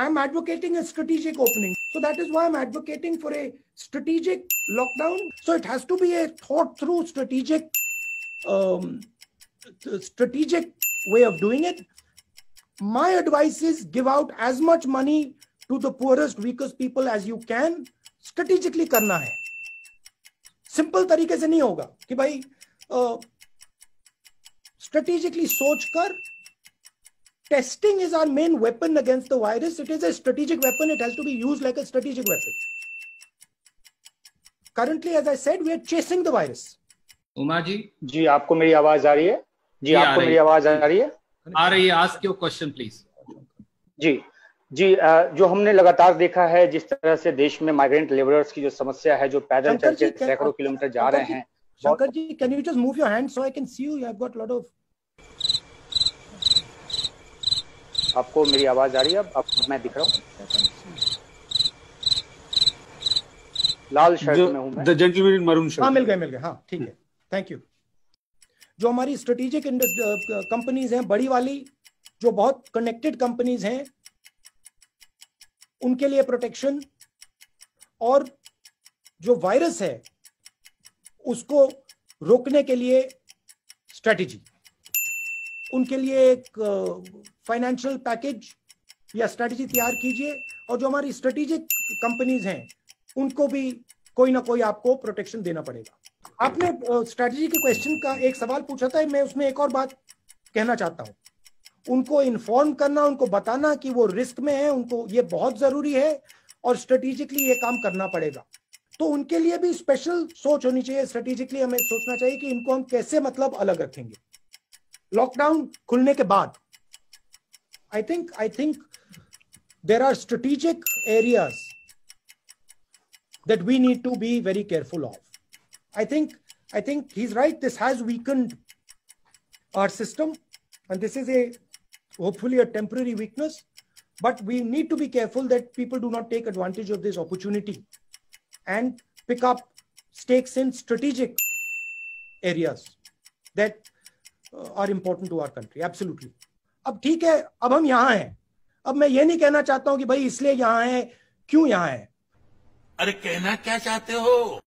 I'm advocating a strategic opening. So that is why I'm advocating for a strategic lockdown. So it has to be a thought through strategic, um, strategic way of doing it. My advice is give out as much money to the poorest, weakest people as you can. Strategically करना है. Simple तरीके से नहीं होगा कि भाई uh, strategically सोच testing is our main weapon against the virus. It is a strategic weapon. It has to be used like a strategic weapon. Currently, as I said, we are chasing the virus. Uma ji? ji aapko meri awaaz aa rahi hai ji aapko meri awaaz aa rahi hai aa rahi hai ask your question please ji जी जो हमने लगातार देखा है जिस तरह से देश में माइग्रेंट लेबरर्स की जो समस्या है जो पैदल चल के सैकड़ों किलोमीटर जा रहे हैं Shankar ji can you just move your hand so I can see you I have got lot of आपको मेरी आवाज आ रही है अब मैं दिख रहा हूँ लाल शर्ट में हूँ मैं हाँ मिल गए मिल गए हाँ ठीक है थैंक यू जो हमारी स्ट्रेटेजिक कंपनीज हैं बड़ी वाली जो बहुत कनेक्टेड कंपनीज हैं उनके लिए प्रोटेक्शन और जो वायरस है उसको रोकने के लिए स्ट्रेटेजी उनके लिए एक फाइनेंशियल पैकेज या स्ट्रेटजी तैयार कीजिए और जो हमारी स्ट्रेटेजिक कंपनीज हैं उनको भी कोई ना कोई आपको प्रोटेक्शन देना पड़ेगा आपने स्ट्रेटजी के क्वेश्चन का एक सवाल पूछा था मैं उसमें एक और बात कहना चाहता हूं उनको इन्फॉर्म करना उनको बताना कि वो रिस्क में है उनको ये बहुत जरूरी है और स्ट्रेटेजिकली ये काम करना पड़ेगा तो उनके लिए भी स्पेशल सोच होनी चाहिए स्ट्रेटेजिकली हमें सोचना चाहिए कि इनको हम कैसे मतलब अलग रखेंगे Lockdown, खुलने के I think, think I think there are strategic that we need to be very careful of. I think I think he's right. This has weakened our system, and this is a hopefully a temporary weakness. But we need to be careful that people do not take advantage of this opportunity and pick up stakes in strategic areas that are important to our country absolutely अब ठीक है अब हम यहाँ हैं अब मैं ये नहीं कहना चाहता हूँ कि भाई इसलिए यहाँ है क्यों यहाँ है अरे कहना क्या चाहते हो